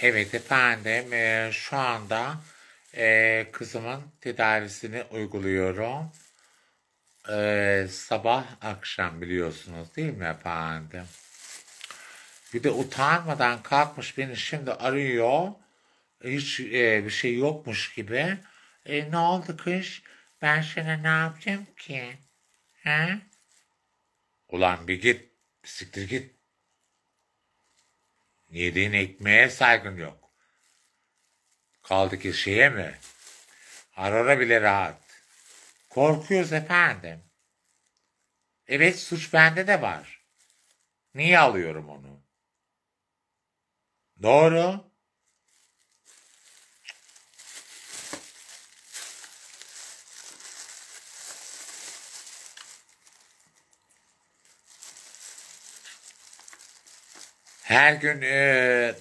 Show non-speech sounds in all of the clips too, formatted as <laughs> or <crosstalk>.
Evet efendim e, şu anda e, kızımın tedavisini uyguluyorum. E, sabah akşam biliyorsunuz değil mi efendim? Bir de utanmadan kalkmış beni şimdi arıyor. Hiç e, bir şey yokmuş gibi. E, ne oldu kış? Ben sana ne yaptım ki? He? Ulan bir git. siktir git. Yediğin ekmeğe saygın yok. Kaldı ki şeye mi? Arada bile rahat. Korkuyoruz efendim. Evet suç bende de var. Niye alıyorum onu? Doğru. Her gün e,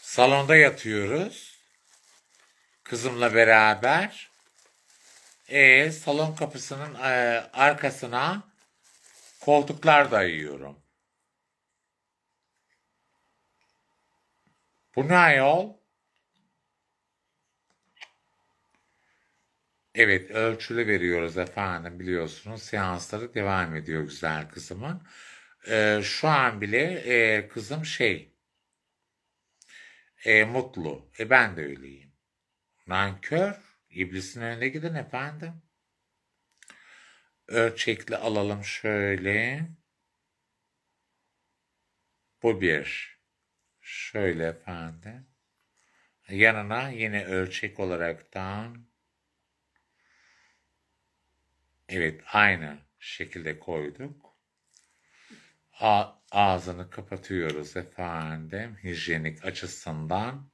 salonda yatıyoruz. Kızımla beraber. E, salon kapısının e, arkasına koltuklar dayıyorum. Bu ne ayol? Evet ölçülü veriyoruz efendim biliyorsunuz seansları devam ediyor güzel kızımın e, şu an bile e, kızım şey e, mutlu. E ben de öyleyim. Nankör iblisin önüne gidin efendim. Ölçekli alalım şöyle. Bu bir. Şöyle efendim. Yanına yine ölçek olaraktan evet aynı şekilde koyduk. A ağzını kapatıyoruz efendim hijyenik açısından.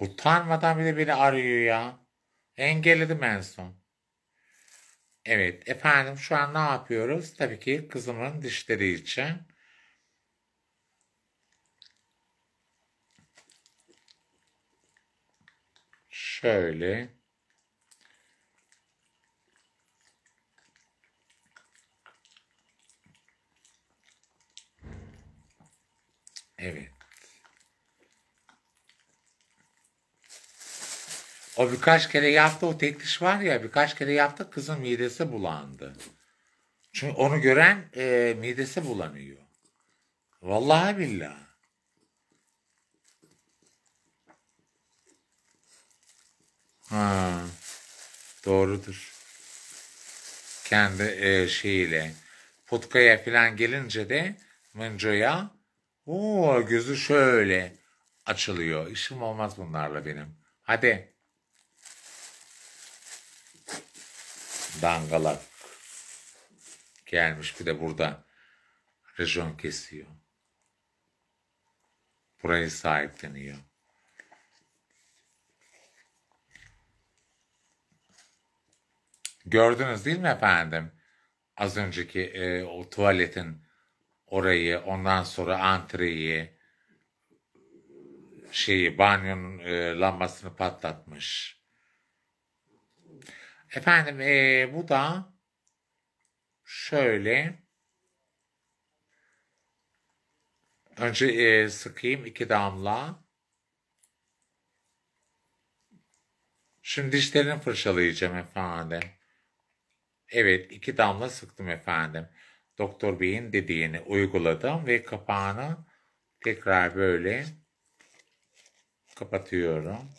Utanmadan bile beni arıyor ya. Engelledim en son. Evet efendim şu an ne yapıyoruz? Tabii ki kızımın dişleri için. Şöyle. O birkaç kere yaptı o teklif var ya birkaç kere yaptı kızın midesi bulandı. Çünkü onu gören e, midesi bulanıyor. Vallahi billahi. Ha, doğrudur. Kendi e, şeyiyle. Putkaya falan gelince de mıncoya o gözü şöyle açılıyor. İşim olmaz bunlarla benim. Hadi. Dangalak gelmiş bir de burada rejon kesiyor. Burayı sahipleniyor. Gördünüz değil mi efendim? Az önceki e, o tuvaletin orayı, ondan sonra antreyi, şeyi, banyonun e, lambasını patlatmış. Efendim ee, bu da şöyle önce ee, sıkayım iki damla. Şimdi dişlerini fırçalayacağım efendim. Evet iki damla sıktım efendim. Doktor Bey'in dediğini uyguladım ve kapağını tekrar böyle kapatıyorum.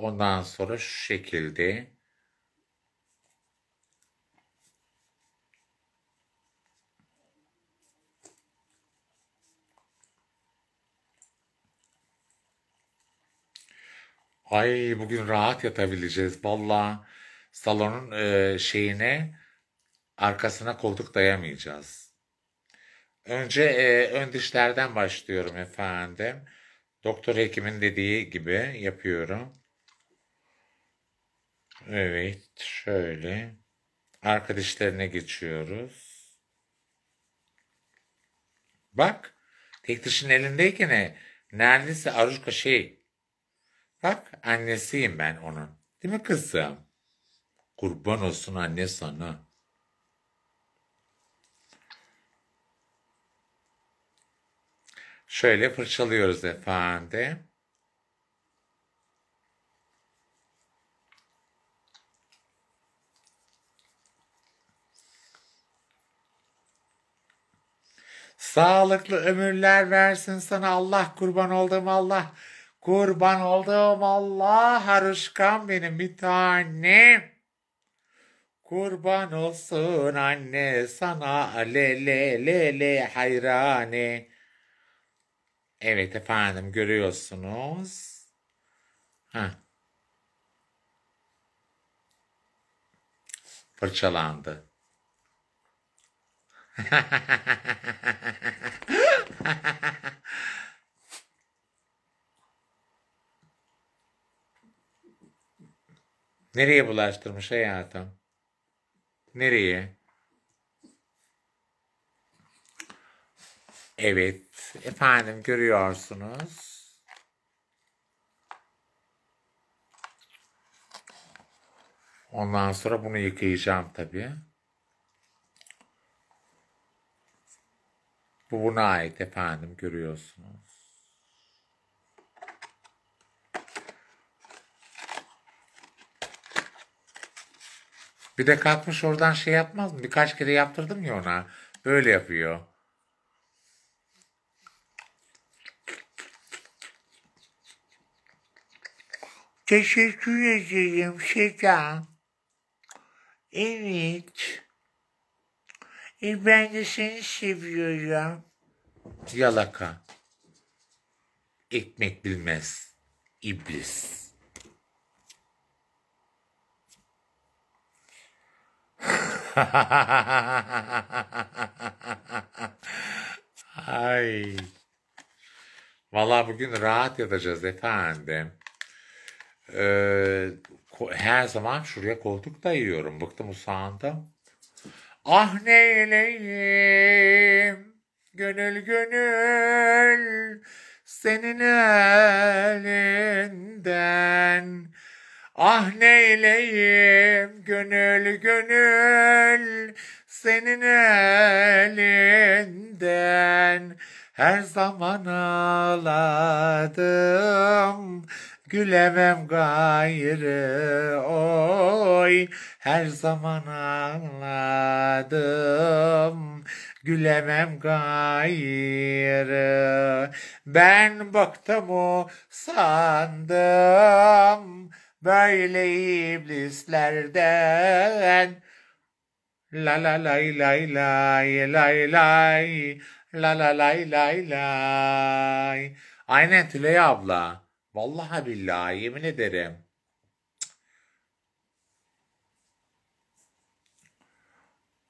Ondan sonra şu şekilde Ay bugün rahat yatabileceğiz. Valla salonun e, şeyine arkasına koltuk dayamayacağız. Önce e, ön dişlerden başlıyorum efendim. Doktor hekimin dediği gibi yapıyorum. Evet şöyle. Arkadaşlarına geçiyoruz. Bak. Tek dişin elindeyken e, neredeyse Aruşka şey. Bak annesiyim ben onun. Değil mi kızım? Kurban olsun anne sana. Şöyle fırçalıyoruz efendim. Sağlıklı ömürler versin sana Allah kurban oldum Allah. Kurban oldum Allah harışkan benim bir tanem. Kurban olsun anne sana le le le le hayrane. Evet efendim görüyorsunuz. Ha. Fırçalandı. <laughs> Nereye bulaştırmış hayatım? Nereye? Evet. Efendim görüyorsunuz. Ondan sonra bunu yıkayacağım tabii. Bu buna ait efendim görüyorsunuz. Bir de kalkmış oradan şey yapmaz mı? Birkaç kere yaptırdım ya ona. Böyle yapıyor. Teşekkür ederim Seda. Evet. E ben de seni seviyorum. Yalaka. Ekmek bilmez. İblis. <laughs> Ay. vallahi bugün rahat yatacağız efendim. Ee, her zaman şuraya koltuk dayıyorum. Bıktım usandım. Ah neyleyim gönül gönül senin elinden Ah neyleyim gönül gönül senin elinden her zaman ağladım Gülemem gayrı oy her zaman ağladım. gülemem gayrı ben baktım o sandım böyle iblislerden la la lay lay lay lay lay la la lay lay lay aynen Tülay abla Vallahi billahi yemin ederim.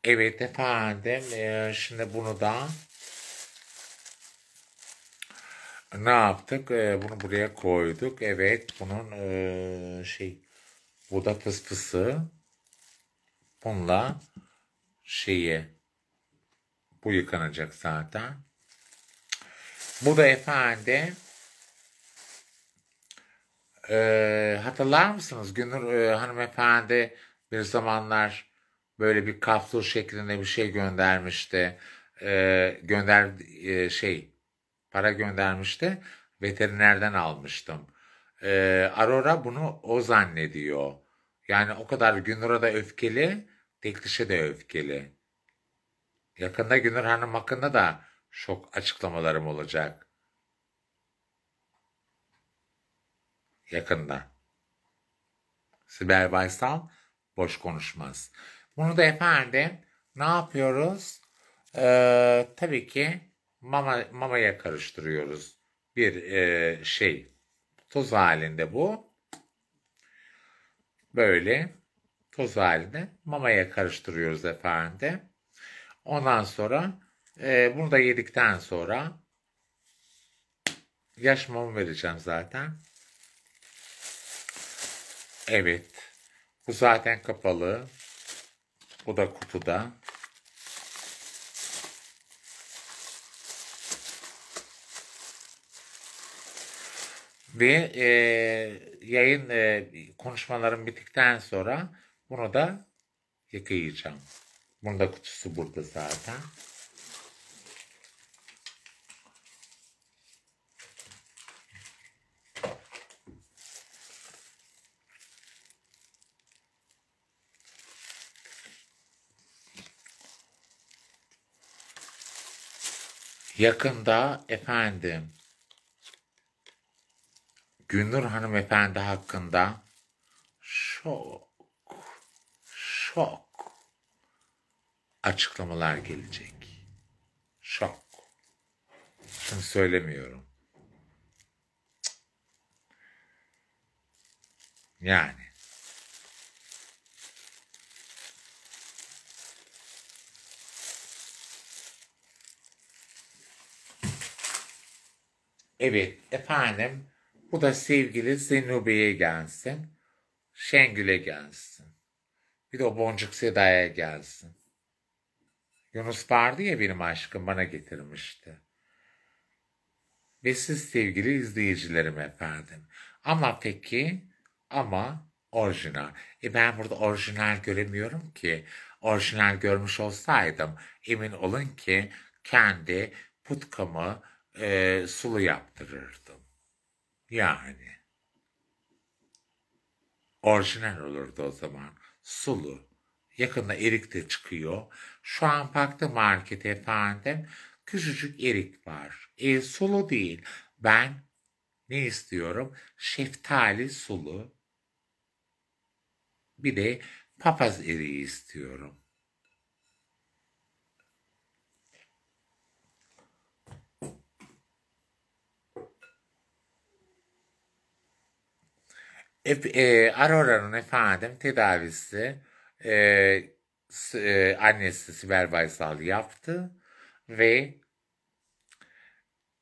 Evet efendim e, şimdi bunu da ne yaptık? E, bunu buraya koyduk. Evet bunun e, şey bu da fıspısı. Bununla şeyi bu yıkanacak zaten. Bu da efendim e, hatırlar mısınız? Günür e, hanımefendi bir zamanlar böyle bir kapsul şeklinde bir şey göndermişti. E, gönder e, şey para göndermişti. Veterinerden almıştım. E, Aurora bunu o zannediyor. Yani o kadar Günür'a da öfkeli, Tekliş'e de öfkeli. Yakında Günür Hanım hakkında da şok açıklamalarım olacak. yakında. Sibel Baysal boş konuşmaz. Bunu da efendim ne yapıyoruz? Ee, tabii ki mama, mamaya karıştırıyoruz. Bir e, şey toz halinde bu. Böyle toz halinde mamaya karıştırıyoruz efendim. Ondan sonra e, bunu da yedikten sonra yaş mama vereceğim zaten. Evet. Bu zaten kapalı. Bu da kutuda. Ve e, yayın e, konuşmalarım bittikten sonra bunu da yıkayacağım. Bunun da kutusu burada zaten. Yakında efendim Gülnur Hanım Efendi hakkında şok, şok açıklamalar gelecek. Şok. Şunu söylemiyorum. Yani Evet efendim bu da sevgili Zenube'ye gelsin. Şengül'e gelsin. Bir de o Boncuk Seda'ya gelsin. Yunus vardı ya benim aşkım bana getirmişti. Ve siz sevgili izleyicilerim efendim. Ama peki ama orijinal. E ben burada orijinal göremiyorum ki. Orijinal görmüş olsaydım emin olun ki kendi putkamı e, sulu yaptırırdım. Yani orijinal olurdu o zaman. Sulu. Yakında erik de çıkıyor. Şu an baktım market efendim. Küçücük erik var. E, sulu değil. Ben ne istiyorum? Şeftali sulu. Bir de papaz eriği istiyorum. E, e, Aurora'nın efendim tedavisi e, e, annesi Sibel Baysal yaptı ve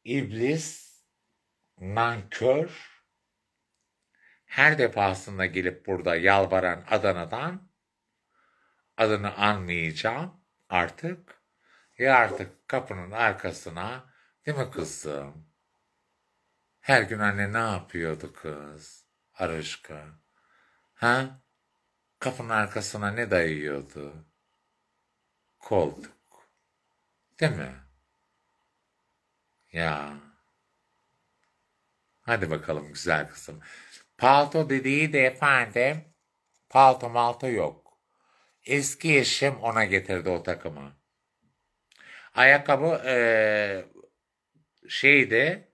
iblis nankör her defasında gelip burada yalvaran Adana'dan adını anmayacağım artık. Ya e, artık kapının arkasına değil mi kızım? Her gün anne ne yapıyordu kız? Arışka. Ha? Kapının arkasına ne dayıyordu? Koltuk. Değil mi? Ya. Hadi bakalım güzel kızım. Palto dediği de efendim palto malto yok. Eski eşim ona getirdi o takımı. Ayakkabı ee, şeydi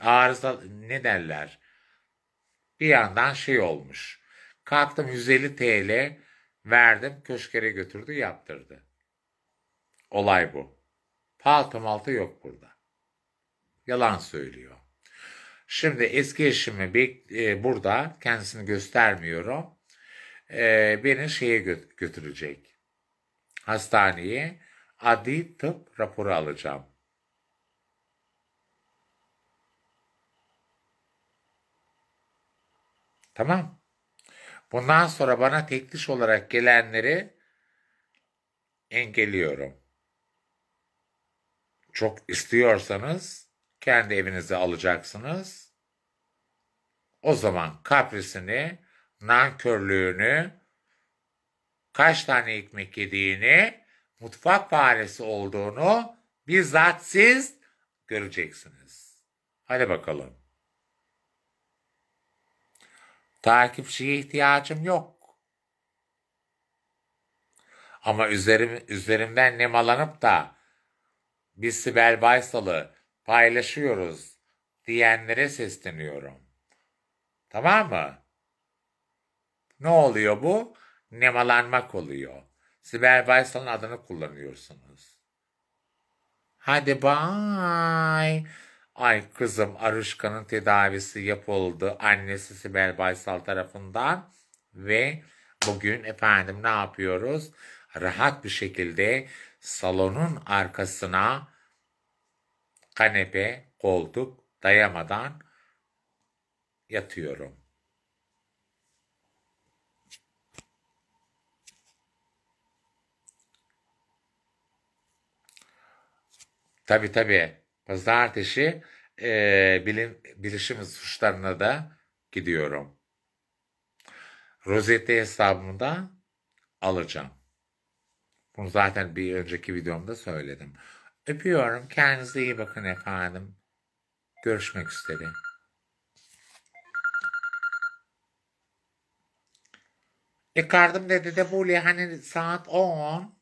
arıza ne derler? Bir yandan şey olmuş. Kalktım 150 TL verdim köşkere götürdü yaptırdı. Olay bu. Paltım altı yok burada. Yalan söylüyor. Şimdi eski eşimi e, burada kendisini göstermiyorum. E, beni şeye götürecek. Hastaneye adli tıp raporu alacağım. Tamam. Bundan sonra bana teklif olarak gelenleri engelliyorum. Çok istiyorsanız kendi evinize alacaksınız. O zaman kaprisini, nankörlüğünü, kaç tane ekmek yediğini, mutfak faresi olduğunu bizzat siz göreceksiniz. Hadi bakalım. Takipçiye ihtiyacım yok. Ama üzerim, üzerimden nemalanıp da biz Sibel Baysal'ı paylaşıyoruz diyenlere sesleniyorum. Tamam mı? Ne oluyor bu? Nemalanmak oluyor. Sibel Baysal'ın adını kullanıyorsunuz. Hadi bye. Ay kızım Aruşka'nın tedavisi yapıldı annesi Sibel Baysal tarafından ve bugün efendim ne yapıyoruz? Rahat bir şekilde salonun arkasına kanepe, koltuk dayamadan yatıyorum. Tabii tabii. Pazartesi e, bilim, bilişim suçlarına da gidiyorum. Rozette hesabımda alacağım. Bunu zaten bir önceki videomda söyledim. Öpüyorum. Kendinize iyi bakın efendim. Görüşmek üzere. Çıkardım e, dedi de böyle hani saat 10